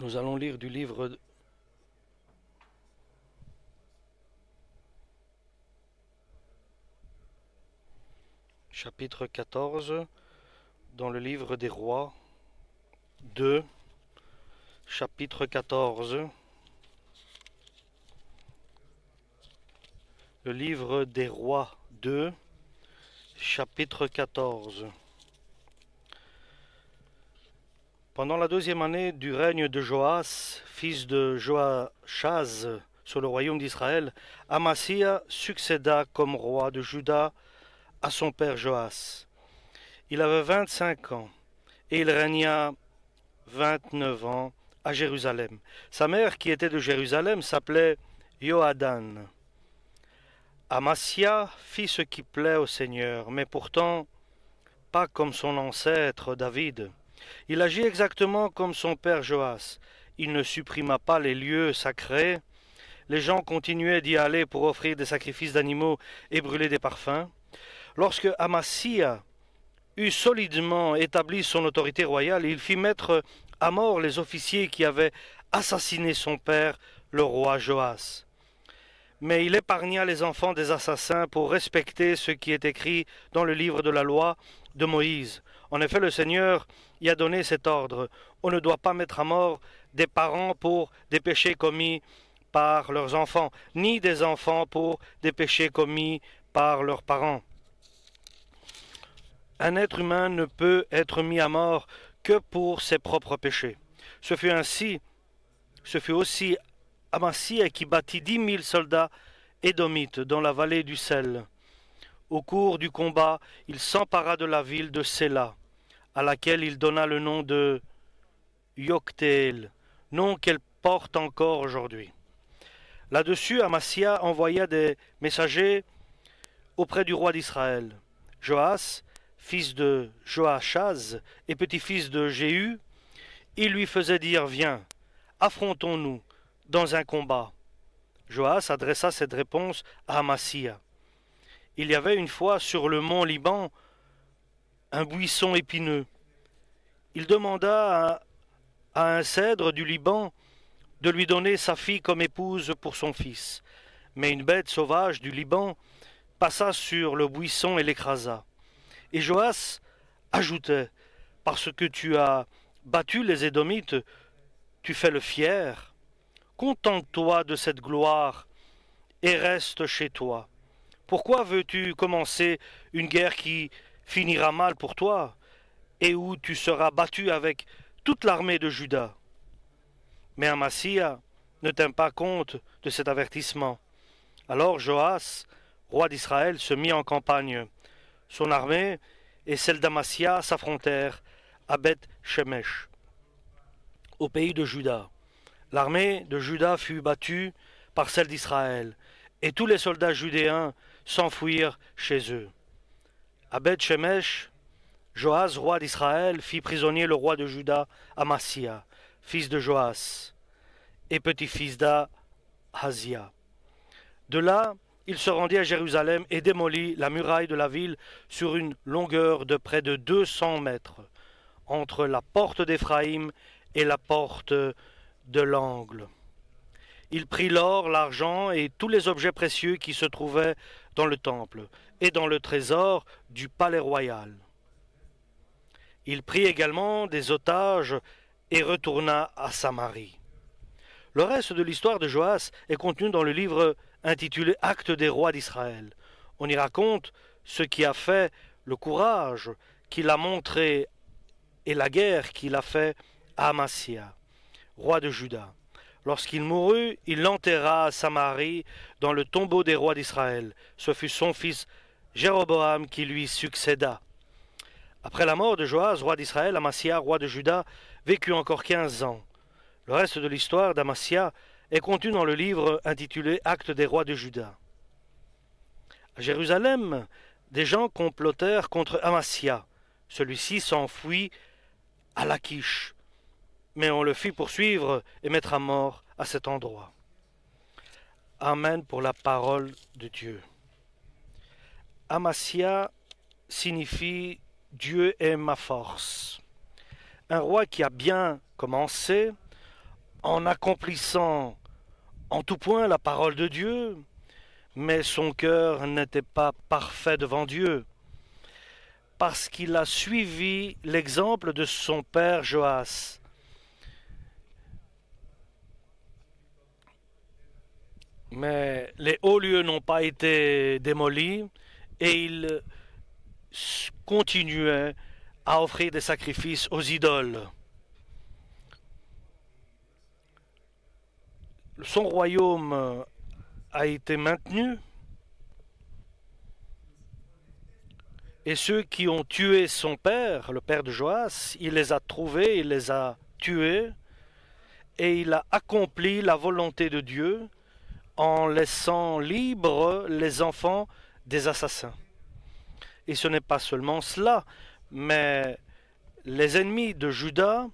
Nous allons lire du livre chapitre 14 dans le livre des rois 2 chapitre 14 le livre des rois 2 chapitre 14 Pendant la deuxième année du règne de Joas, fils de Joachaz, sur le royaume d'Israël, Amasia succéda comme roi de Juda à son père Joas. Il avait 25 ans et il régna 29 ans à Jérusalem. Sa mère, qui était de Jérusalem, s'appelait Joadan. Amasia fit ce qui plaît au Seigneur, mais pourtant pas comme son ancêtre David. Il agit exactement comme son père Joas. Il ne supprima pas les lieux sacrés. Les gens continuaient d'y aller pour offrir des sacrifices d'animaux et brûler des parfums. Lorsque Amasia eut solidement établi son autorité royale, il fit mettre à mort les officiers qui avaient assassiné son père, le roi Joas. Mais il épargna les enfants des assassins pour respecter ce qui est écrit dans le livre de la loi de Moïse. En effet, le Seigneur y a donné cet ordre. On ne doit pas mettre à mort des parents pour des péchés commis par leurs enfants, ni des enfants pour des péchés commis par leurs parents. Un être humain ne peut être mis à mort que pour ses propres péchés. Ce fut ainsi, ce fut aussi Amasia qui battit dix mille soldats édomites dans la vallée du sel. Au cours du combat, il s'empara de la ville de Séla à laquelle il donna le nom de Yoctel, nom qu'elle porte encore aujourd'hui. Là-dessus, Amasia envoya des messagers auprès du roi d'Israël. Joas, fils de Joachaz et petit-fils de Jéhu, il lui faisait dire Viens, affrontons-nous dans un combat. Joas adressa cette réponse à Amasia. Il y avait une fois sur le mont Liban un buisson épineux. Il demanda à, un cèdre du Liban de lui donner sa fille comme épouse pour son fils. Mais une bête sauvage du Liban passa sur le buisson et l'écrasa. Et Joas ajoutait Parce que tu as battu les Édomites, tu fais le fier. Contente-toi de cette gloire et reste chez toi. Pourquoi veux-tu commencer une guerre qui finira mal pour toi, et où tu seras battu avec toute l'armée de Juda. Mais Amasia ne tint pas compte de cet avertissement. Alors Joas, roi d'Israël, se mit en campagne. Son armée et celle d'Amasia s'affrontèrent à Beth Shemesh, au pays de Juda. L'armée de Juda fut battue par celle d'Israël, et tous les soldats judéens s'enfuirent chez eux. Abed Shemesh, Joas, roi d'Israël, fit prisonnier le roi de Juda, Amasia, fils de Joas, et petit-fils d'Ahazia. De là, il se rendit à Jérusalem et démolit la muraille de la ville sur une longueur de près de 200 mètres, entre la porte d'Éphraïm et la porte de l'angle. Il prit l'or, l'argent et tous les objets précieux qui se trouvaient dans le temple, et dans le trésor du palais royal. Il prit également des otages et retourna à Samarie. Le reste de l'histoire de Joas est contenu dans le livre intitulé Actes des rois d'Israël. On y raconte ce qui a fait le courage qu'il a montré et la guerre qu'il a fait à Amasia, roi de Juda. Lorsqu'il mourut, il l'enterra à Samarie dans le tombeau des rois d'Israël. Ce fut son fils Jéroboam qui lui succéda. Après la mort de Joas, roi d'Israël, Amasia, roi de Juda, vécut encore quinze ans. Le reste de l'histoire d'Amasia est contenu dans le livre intitulé Actes des rois de Juda. À Jérusalem, des gens complotèrent contre Amasia. Celui-ci s'enfuit à Lachish, mais on le fit poursuivre et mettre à mort à cet endroit. Amen pour la parole de Dieu. Amasia signifie Dieu est ma force. Un roi qui a bien commencé en accomplissant en tout point la parole de Dieu, mais son cœur n'était pas parfait devant Dieu, parce qu'il a suivi l'exemple de son père Joas. Mais les hauts lieux n'ont pas été démolis, et il euh, continuait à offrir des sacrifices aux idoles. Son royaume euh, a été maintenu et ceux qui ont tué son père, le père de Joas, il les a trouvés, il les a tués et il a accompli la volonté de Dieu en laissant libres les enfants des assassins. Et ce n'est pas seulement cela, mais les ennemis de Judas,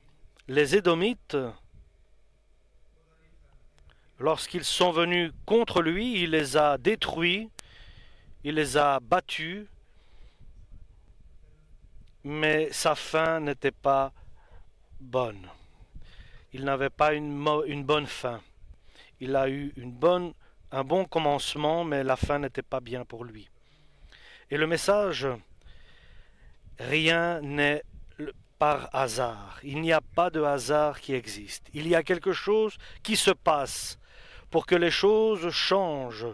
les Édomites, lorsqu'ils sont venus contre lui, il les a détruits, il les a battus, mais sa fin n'était pas bonne. Il n'avait pas une, une bonne fin. Il a eu une bonne un bon commencement, mais la fin n'était pas bien pour lui. Et le message, rien n'est par hasard. Il n'y a pas de hasard qui existe. Il y a quelque chose qui se passe pour que les choses changent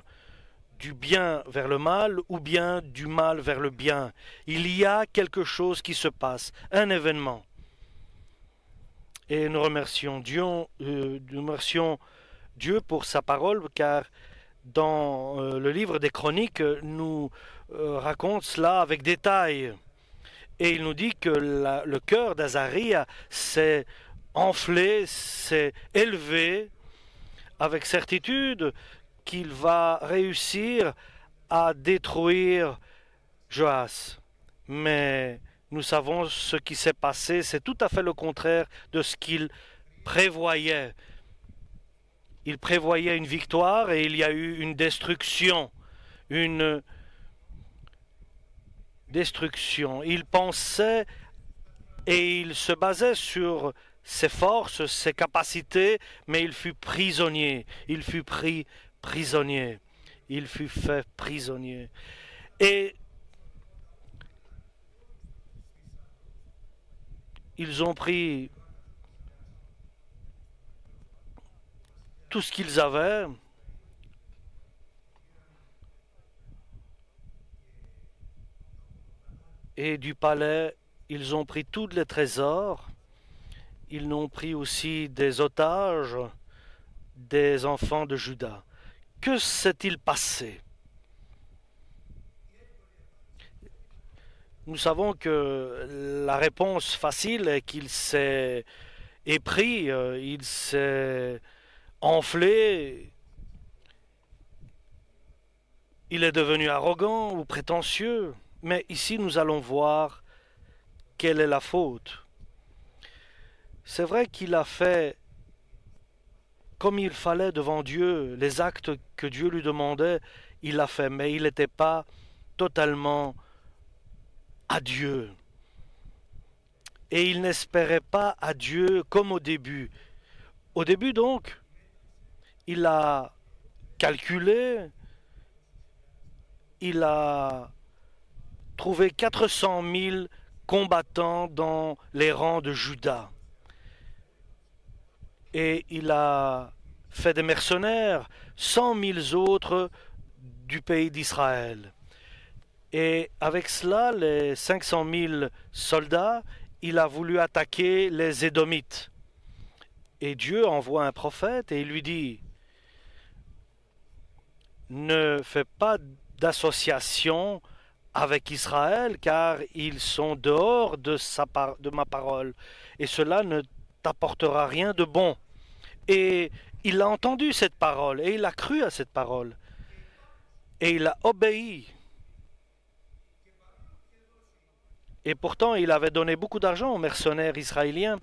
du bien vers le mal ou bien du mal vers le bien. Il y a quelque chose qui se passe, un événement. Et nous remercions Dieu, euh, nous remercions Dieu pour sa parole, car dans euh, le livre des Chroniques euh, nous euh, raconte cela avec détail. Et il nous dit que le cœur d'Azaria s'est enflé, s'est élevé avec certitude qu'il va réussir à détruire Joas. Mais nous savons ce qui s'est passé, c'est tout à fait le contraire de ce qu'il prévoyait il prévoyait une victoire et il y a eu une destruction, une destruction. Il pensait et il se basait sur ses forces, ses capacités, mais il fut prisonnier, il fut pris prisonnier, il fut fait prisonnier. Et ils ont pris tout ce qu'ils avaient. Et du palais, ils ont pris tous les trésors. Ils n'ont pris aussi des otages, des enfants de Judas. Que s'est-il passé Nous savons que la réponse facile est qu'il s'est épris, euh, il s'est enflé. Il est devenu arrogant ou prétentieux. Mais ici, nous allons voir quelle est la faute. C'est vrai qu'il a fait comme il fallait devant Dieu, les actes que Dieu lui demandait, il l'a fait, mais il n'était pas totalement à Dieu. Et il n'espérait pas à Dieu comme au début. Au début donc, il a calculé, il a trouvé 400 000 combattants dans les rangs de Judas. Et il a fait des mercenaires 100 000 autres du pays d'Israël. Et avec cela, les 500 000 soldats, il a voulu attaquer les Édomites. Et Dieu envoie un prophète et il lui dit, ne fais pas d'association avec Israël, car ils sont dehors de, de ma parole, et cela ne t'apportera rien de bon. Et il a entendu cette parole, et il a cru à cette parole, et il a obéi. Et pourtant, il avait donné beaucoup d'argent aux mercenaires israéliens.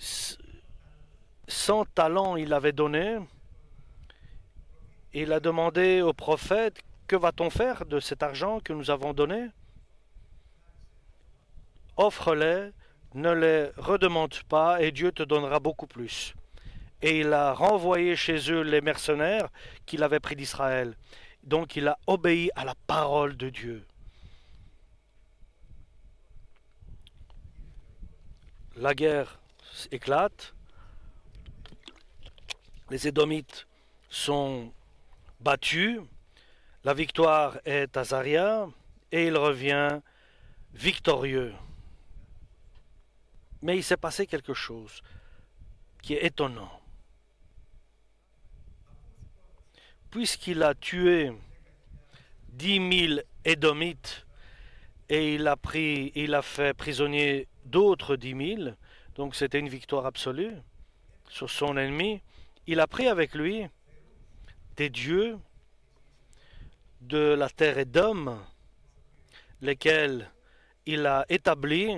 100 talents il avait donné, il a demandé au prophète, que va-t-on faire de cet argent que nous avons donné Offre-les, ne les redemande pas, et Dieu te donnera beaucoup plus. Et il a renvoyé chez eux les mercenaires qu'il avait pris d'Israël. Donc il a obéi à la parole de Dieu. La guerre éclate. Les Édomites sont battu. La victoire est à Zaria et il revient victorieux. Mais il s'est passé quelque chose qui est étonnant. Puisqu'il a tué dix mille Édomites et il a pris, il a fait prisonnier d'autres dix mille, donc c'était une victoire absolue sur son ennemi. Il a pris avec lui des dieux de la terre et d'hommes, lesquels il a établi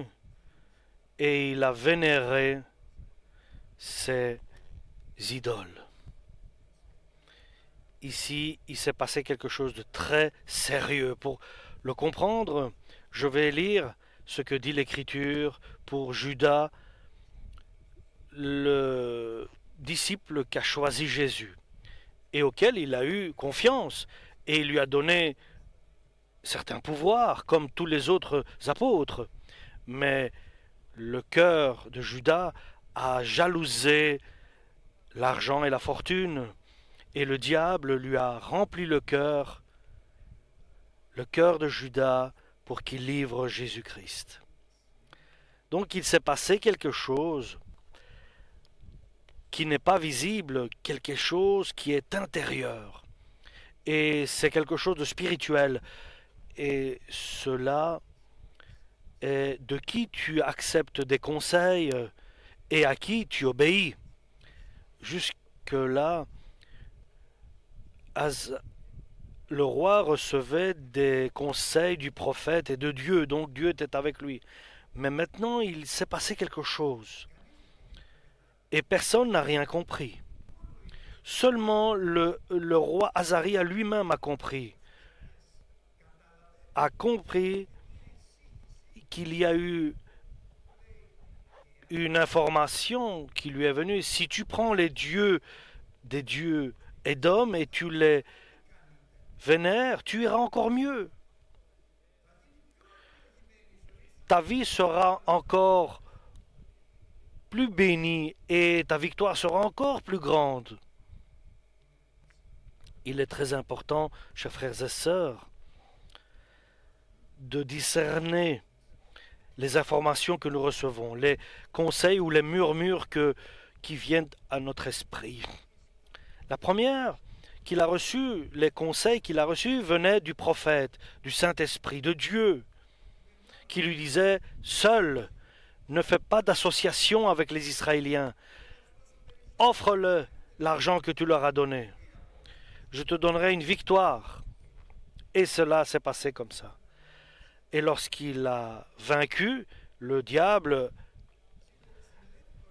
et il a vénéré ses idoles. Ici, il s'est passé quelque chose de très sérieux. Pour le comprendre, je vais lire ce que dit l'Écriture pour Judas, le disciple qu'a choisi Jésus et auquel il a eu confiance. Et il lui a donné certains pouvoirs, comme tous les autres apôtres. Mais le cœur de Judas a jalousé l'argent et la fortune, et le diable lui a rempli le cœur, le cœur de Judas, pour qu'il livre Jésus-Christ. Donc il s'est passé quelque chose qui n'est pas visible, quelque chose qui est intérieur. Et c'est quelque chose de spirituel. Et cela est de qui tu acceptes des conseils et à qui tu obéis. Jusque-là, le roi recevait des conseils du prophète et de Dieu, donc Dieu était avec lui. Mais maintenant, il s'est passé quelque chose et personne n'a rien compris. Seulement le, le roi Azaria lui-même a compris, a compris qu'il y a eu une information qui lui est venue. Si tu prends les dieux des dieux et d'hommes et tu les vénères, tu iras encore mieux. Ta vie sera encore plus béni et ta victoire sera encore plus grande. Il est très important, chers frères et sœurs, de discerner les informations que nous recevons, les conseils ou les murmures qui viennent à notre esprit. La première qu'il a reçue, les conseils qu'il a reçus venaient du prophète, du Saint-Esprit, de Dieu, qui lui disait Seul ne fais pas d'association avec les Israéliens. Offre-le l'argent que tu leur as donné. Je te donnerai une victoire. Et cela s'est passé comme ça. Et lorsqu'il a vaincu, le diable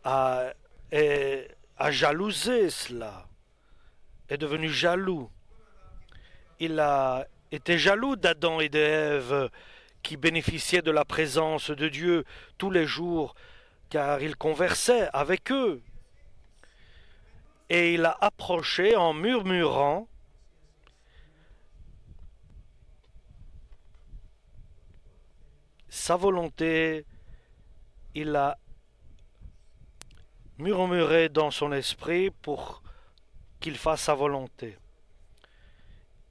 a, jalousé cela, est devenu jaloux. Il a été jaloux d'Adam et d'Ève qui bénéficiaient de la présence de Dieu tous les jours, car il conversait avec eux. Et il a approché en murmurant sa volonté, il a murmuré dans son esprit pour qu'il fasse sa volonté.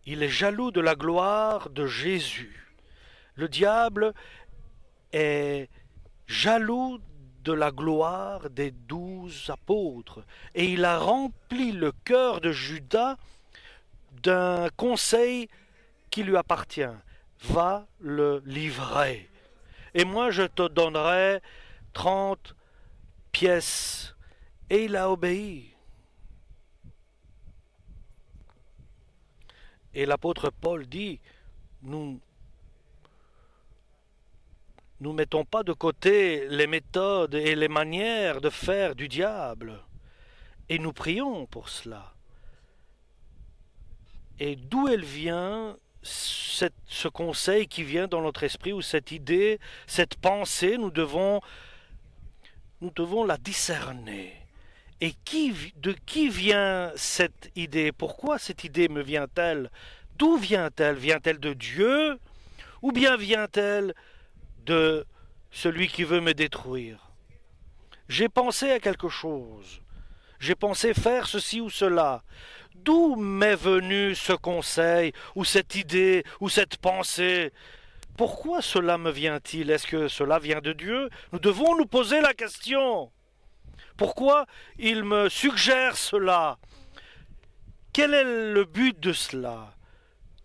Il est jaloux de la gloire de Jésus. Le diable est jaloux de la gloire des douze apôtres, et il a rempli le cœur de Judas d'un conseil qui lui appartient. Va le livrer. Et moi je te donnerai trente pièces. Et il a obéi. Et l'apôtre Paul dit, nous nous mettons pas de côté les méthodes et les manières de faire du diable. Et nous prions pour cela. Et d'où elle vient ce conseil qui vient dans notre esprit ou cette idée, cette pensée, nous devons, nous devons la discerner. Et de qui vient cette idée Pourquoi cette idée me vient-elle D'où vient-elle Vient-elle de Dieu Ou bien vient-elle de celui qui veut me détruire. J'ai pensé à quelque chose. J'ai pensé faire ceci ou cela. D'où m'est venu ce conseil, ou cette idée, ou cette pensée Pourquoi cela me vient-il Est-ce que cela vient de Dieu Nous devons nous poser la question. Pourquoi il me suggère cela Quel est le but de cela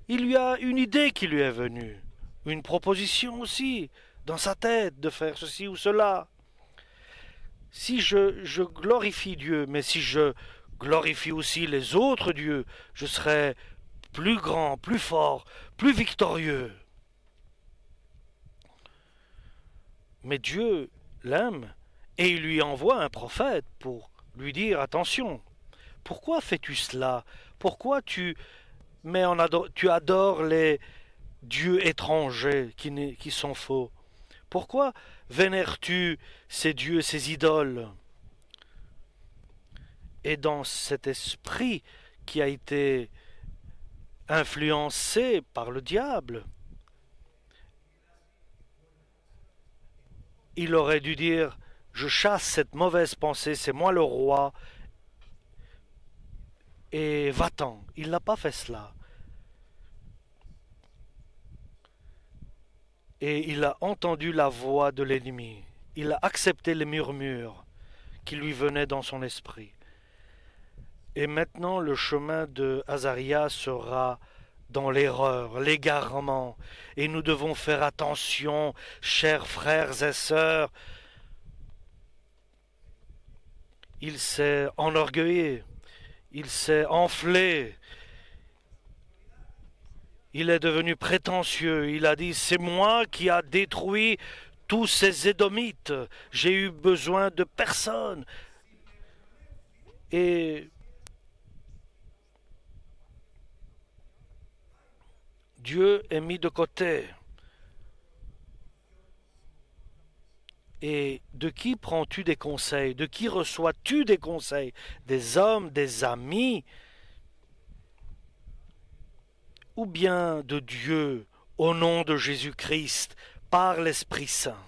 Il y a une idée qui lui est venue, une proposition aussi, dans sa tête de faire ceci ou cela. Si je, glorifie Dieu, mais si je glorifie aussi les autres dieux, je serai plus grand, plus fort, plus victorieux. Mais Dieu l'aime et il lui envoie un prophète pour lui dire attention. Pourquoi fais-tu cela Pourquoi tu mets en tu adores les dieux étrangers qui sont faux pourquoi vénères-tu ces dieux, ces idoles Et dans cet esprit qui a été influencé par le diable, il aurait dû dire, je chasse cette mauvaise pensée, c'est moi le roi, et va-t'en. Il n'a pas fait cela. et il a entendu la voix de l'ennemi. Il a accepté les murmures qui lui venaient dans son esprit. Et maintenant le chemin de Hazaria sera dans l'erreur, l'égarement, et nous devons faire attention, chers frères et sœurs. Il s'est enorgueillé, il s'est enflé, il est devenu prétentieux. Il a dit, c'est moi qui a détruit tous ces Édomites. J'ai eu besoin de personne. Et Dieu est mis de côté. Et de qui prends-tu des conseils De qui reçois-tu des conseils Des hommes, des amis ou bien de Dieu au nom de Jésus-Christ par l'Esprit Saint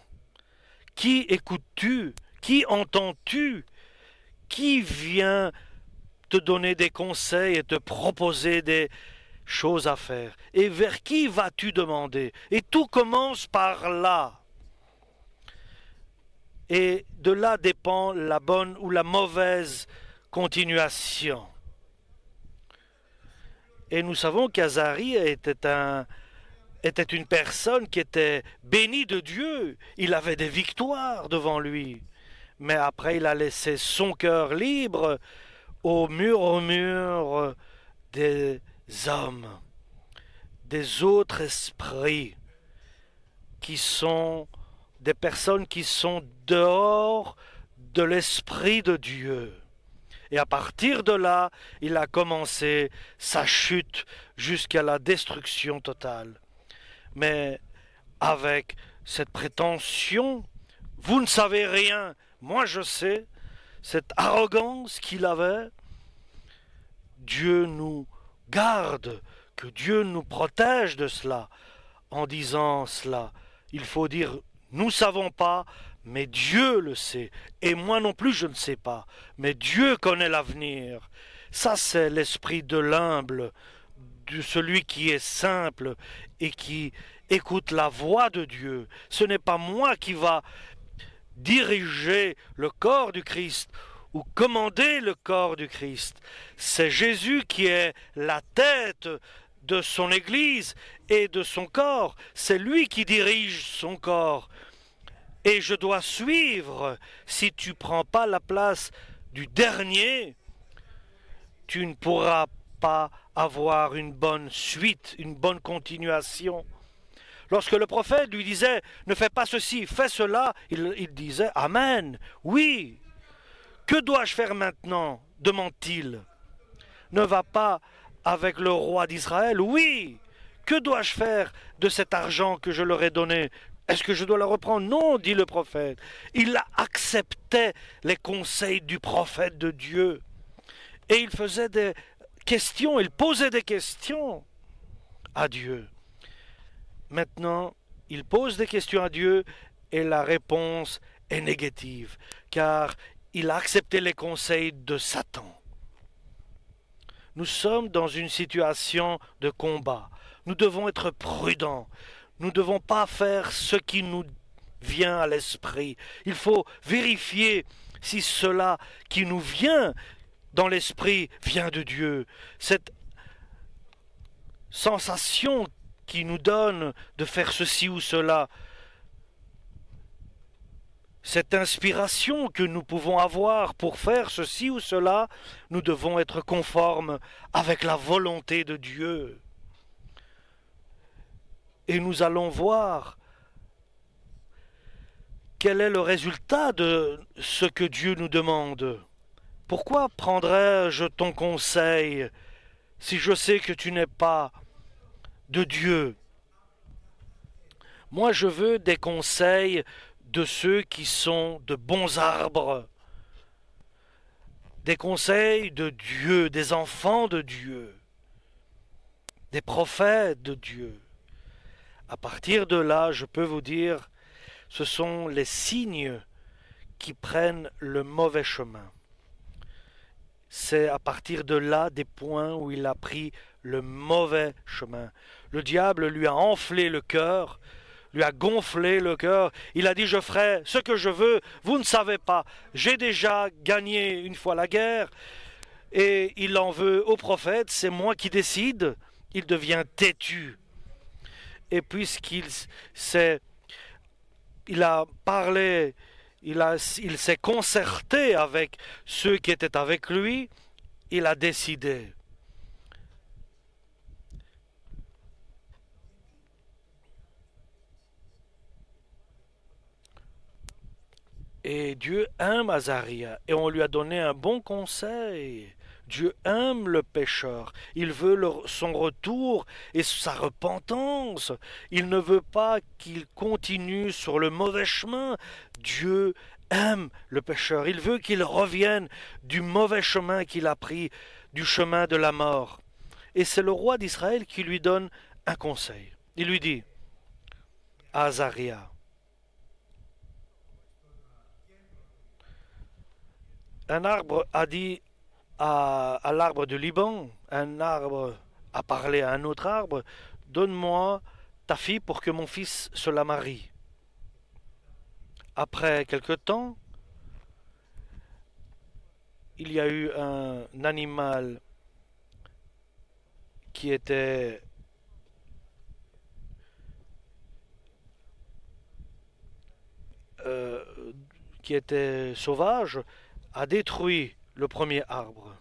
Qui écoutes-tu Qui entends-tu Qui vient te donner des conseils et te proposer des choses à faire Et vers qui vas-tu demander Et tout commence par là. Et de là dépend la bonne ou la mauvaise continuation. Et nous savons qu'Azari était, un, était une personne qui était bénie de Dieu. Il avait des victoires devant lui. Mais après, il a laissé son cœur libre au mur, au mur des hommes, des autres esprits qui sont des personnes qui sont dehors de l'Esprit de Dieu. Et à partir de là, il a commencé sa chute jusqu'à la destruction totale. Mais avec cette prétention, vous ne savez rien, moi je sais, cette arrogance qu'il avait, Dieu nous garde, que Dieu nous protège de cela. En disant cela, il faut dire, nous savons pas, mais Dieu le sait. Et moi non plus, je ne sais pas. Mais Dieu connaît l'avenir. Ça, c'est l'esprit de l'humble, de celui qui est simple et qui écoute la voix de Dieu. Ce n'est pas moi qui va diriger le corps du Christ ou commander le corps du Christ. C'est Jésus qui est la tête de son Église et de son corps. C'est lui qui dirige son corps et je dois suivre. Si tu prends pas la place du dernier, tu ne pourras pas avoir une bonne suite, une bonne continuation. Lorsque le prophète lui disait ne fais pas ceci, fais cela, il, il disait Amen, oui. Que dois-je faire maintenant demande-t-il. Ne va pas avec le roi d'Israël Oui. Que dois-je faire de cet argent que je leur ai donné est-ce que je dois la reprendre Non, dit le prophète. Il acceptait les conseils du prophète de Dieu. Et il faisait des questions, il posait des questions à Dieu. Maintenant, il pose des questions à Dieu et la réponse est négative, car il a accepté les conseils de Satan. Nous sommes dans une situation de combat. Nous devons être prudents. Nous ne devons pas faire ce qui nous vient à l'esprit. Il faut vérifier si cela qui nous vient dans l'esprit vient de Dieu. Cette sensation qui nous donne de faire ceci ou cela, cette inspiration que nous pouvons avoir pour faire ceci ou cela, nous devons être conformes avec la volonté de Dieu. Et nous allons voir quel est le résultat de ce que Dieu nous demande. Pourquoi prendrais-je ton conseil si je sais que tu n'es pas de Dieu Moi, je veux des conseils de ceux qui sont de bons arbres, des conseils de Dieu, des enfants de Dieu, des prophètes de Dieu. À partir de là, je peux vous dire, ce sont les signes qui prennent le mauvais chemin. C'est à partir de là des points où il a pris le mauvais chemin. Le diable lui a enflé le cœur, lui a gonflé le cœur. Il a dit, je ferai ce que je veux, vous ne savez pas, j'ai déjà gagné une fois la guerre, et il en veut au prophète, c'est moi qui décide. Il devient têtu, et puisqu'il s'est, il a parlé, il, il s'est concerté avec ceux qui étaient avec lui, il a décidé. Et Dieu aime Azaria et on lui a donné un bon conseil. Dieu aime le pécheur, il veut son retour et sa repentance, il ne veut pas qu'il continue sur le mauvais chemin. Dieu aime le pécheur, il veut qu'il revienne du mauvais chemin qu'il a pris, du chemin de la mort. Et c'est le roi d'Israël qui lui donne un conseil. Il lui dit, Azaria, un arbre a dit à, l'arbre de Liban, un arbre a parlé à un autre arbre, donne-moi ta fille pour que mon fils se la marie. Après quelque temps, il y a eu un animal qui était euh, qui était sauvage a détruit le premier arbre.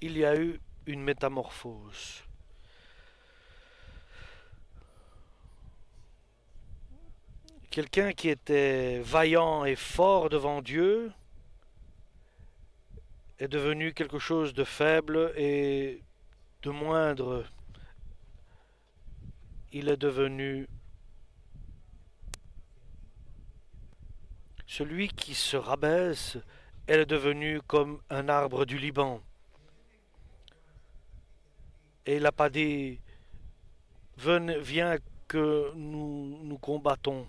Il y a eu une métamorphose. Quelqu'un qui était vaillant et fort devant Dieu est devenu quelque chose de faible et de moindre. Il est devenu Celui qui se rabaisse elle est devenu comme un arbre du Liban. Et il n'a pas dit, viens que nous, nous combattons.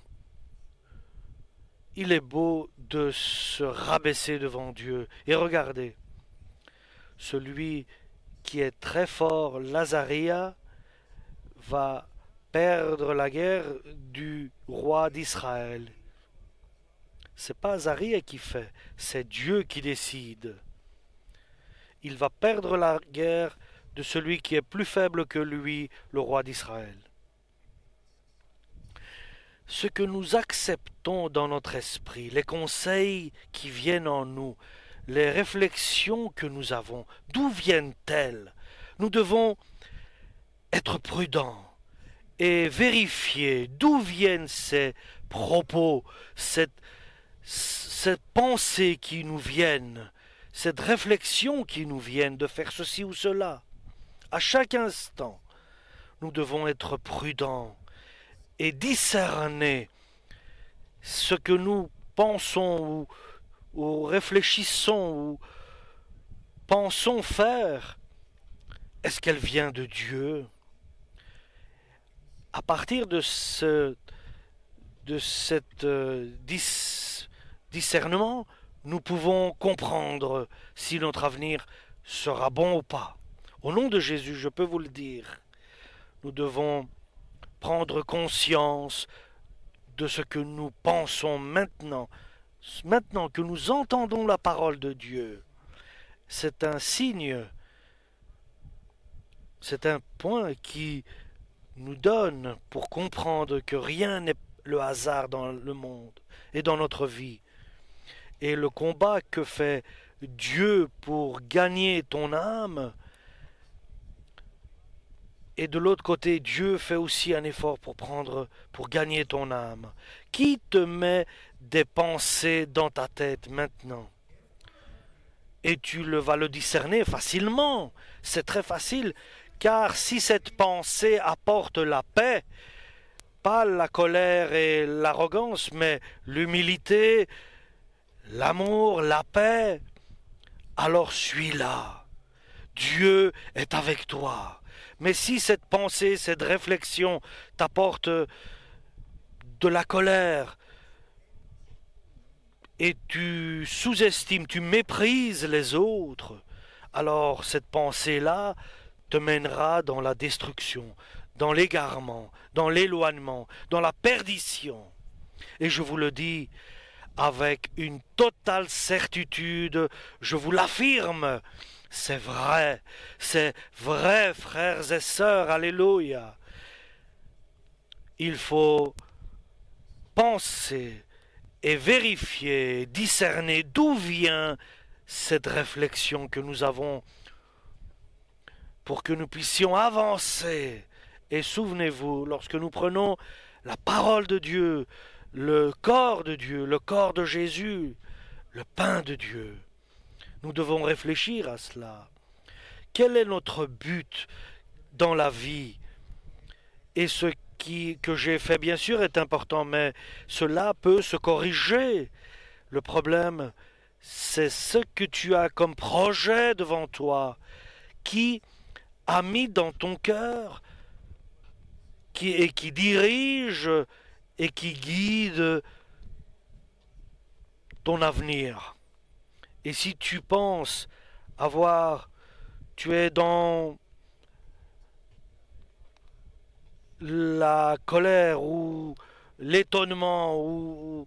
Il est beau de se rabaisser devant Dieu. Et regardez, celui qui est très fort, Lazaria, va perdre la guerre du roi d'Israël n'est pas Zaria qui fait, c'est Dieu qui décide. Il va perdre la guerre de celui qui est plus faible que lui, le roi d'Israël. Ce que nous acceptons dans notre esprit, les conseils qui viennent en nous, les réflexions que nous avons, d'où viennent-elles Nous devons être prudents et vérifier d'où viennent ces propos, cette, cette pensée qui nous vient, cette réflexion qui nous vient de faire ceci ou cela, à chaque instant, nous devons être prudents et discerner ce que nous pensons ou, réfléchissons ou pensons faire. Est-ce qu'elle vient de Dieu À partir de, ce, de cette euh, discernement, nous pouvons comprendre si notre avenir sera bon ou pas. Au nom de Jésus, je peux vous le dire, nous devons prendre conscience de ce que nous pensons maintenant, maintenant que nous entendons la parole de Dieu. C'est un signe, c'est un point qui nous donne pour comprendre que rien n'est le hasard dans le monde et dans notre vie et le combat que fait Dieu pour gagner ton âme, et de l'autre côté, Dieu fait aussi un effort pour prendre, pour gagner ton âme. Qui te met des pensées dans ta tête maintenant Et tu vas le discerner facilement. C'est très facile, car si cette pensée apporte la paix, pas la colère et l'arrogance, mais l'humilité, l'amour, la paix, alors suis-là. Dieu est avec toi. Mais si cette pensée, cette réflexion t'apporte de la colère, et tu sous-estimes, tu méprises les autres, alors cette pensée-là te mènera dans la destruction, dans l'égarement, dans l'éloignement, dans la perdition. Et je vous le dis, avec une totale certitude, je vous l'affirme, c'est vrai, c'est vrai, frères et sœurs, alléluia. Il faut penser et vérifier, discerner d'où vient cette réflexion que nous avons pour que nous puissions avancer. Et souvenez-vous, lorsque nous prenons la parole de Dieu, le corps de Dieu, le corps de Jésus, le pain de Dieu. Nous devons réfléchir à cela. Quel est notre but dans la vie Et ce qui, que j'ai fait, bien sûr, est important, mais cela peut se corriger. Le problème, c'est ce que tu as comme projet devant toi, qui a mis dans ton cœur qui, et qui dirige et qui guide ton avenir. Et si tu penses avoir, tu es dans la colère ou l'étonnement ou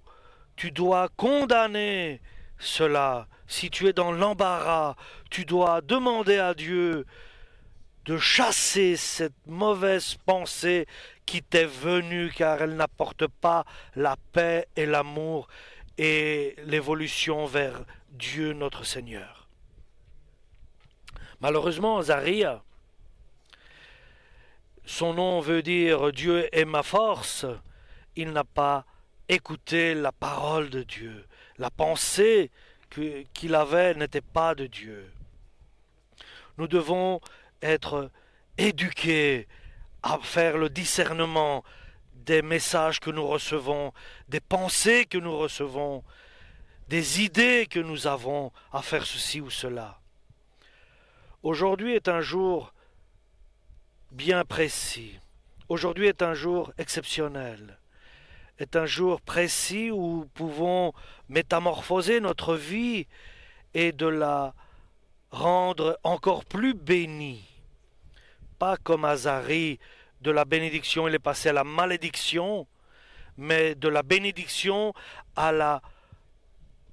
tu dois condamner cela, si tu es dans l'embarras, tu dois demander à Dieu de chasser cette mauvaise pensée qui t'est venue car elle n'apporte pas la paix et l'amour et l'évolution vers Dieu notre Seigneur. Malheureusement, Zaria, son nom veut dire Dieu est ma force, il n'a pas écouté la parole de Dieu. La pensée qu'il avait n'était pas de Dieu. Nous devons être éduqués à faire le discernement des messages que nous recevons, des pensées que nous recevons, des idées que nous avons à faire ceci ou cela. Aujourd'hui est un jour bien précis. Aujourd'hui est un jour exceptionnel. Est un jour précis où nous pouvons métamorphoser notre vie et de la rendre encore plus bénie pas comme Azari, de la bénédiction, il est passé à la malédiction, mais de la bénédiction à la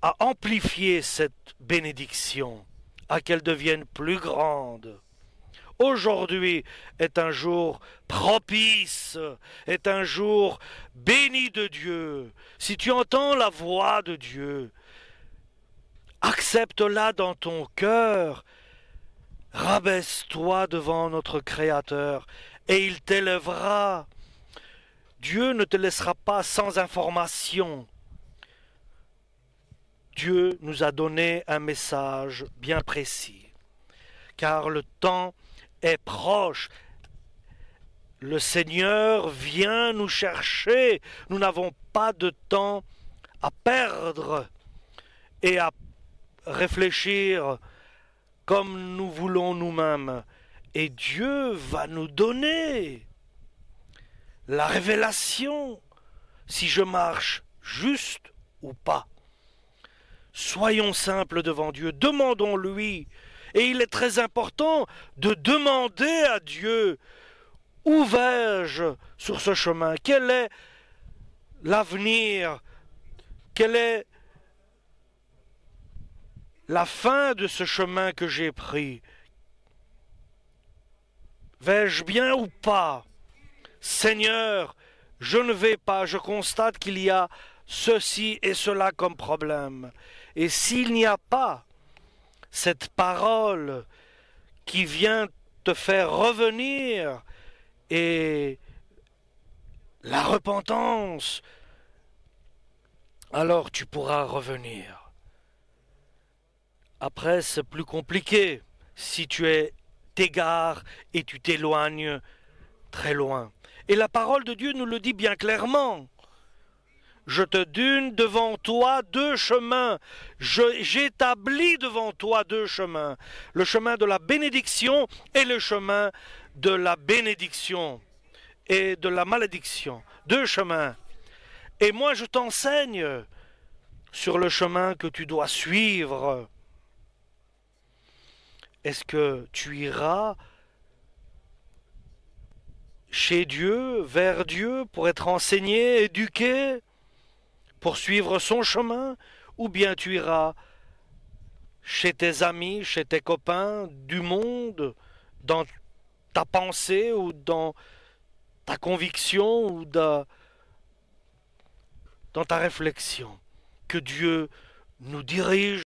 à amplifier cette bénédiction, à qu'elle devienne plus grande. Aujourd'hui est un jour propice, est un jour béni de Dieu. Si tu entends la voix de Dieu, accepte-la dans ton cœur Rabaisse-toi devant notre Créateur, et il t'élèvera. Dieu ne te laissera pas sans information. Dieu nous a donné un message bien précis, car le temps est proche. Le Seigneur vient nous chercher. Nous n'avons pas de temps à perdre et à réfléchir comme nous voulons nous-mêmes. Et Dieu va nous donner la révélation si je marche juste ou pas. Soyons simples devant Dieu, demandons-lui. Et il est très important de demander à Dieu, où vais-je sur ce chemin Quel est l'avenir Quel est la fin de ce chemin que j'ai pris Vais-je bien ou pas Seigneur, je ne vais pas, je constate qu'il y a ceci et cela comme problème. Et s'il n'y a pas cette parole qui vient te faire revenir et la repentance, alors tu pourras revenir. Après, c'est plus compliqué si tu es t'égares et tu t'éloignes très loin. Et la parole de Dieu nous le dit bien clairement. Je te dune devant toi deux chemins. J'établis devant toi deux chemins. Le chemin de la bénédiction et le chemin de la bénédiction et de la malédiction. Deux chemins. Et moi, je t'enseigne sur le chemin que tu dois suivre. Est-ce que tu iras chez Dieu, vers Dieu, pour être enseigné, éduqué, pour suivre son chemin, ou bien tu iras chez tes amis, chez tes copains du monde, dans ta pensée ou dans ta conviction ou dans, dans ta réflexion. Que Dieu nous dirige.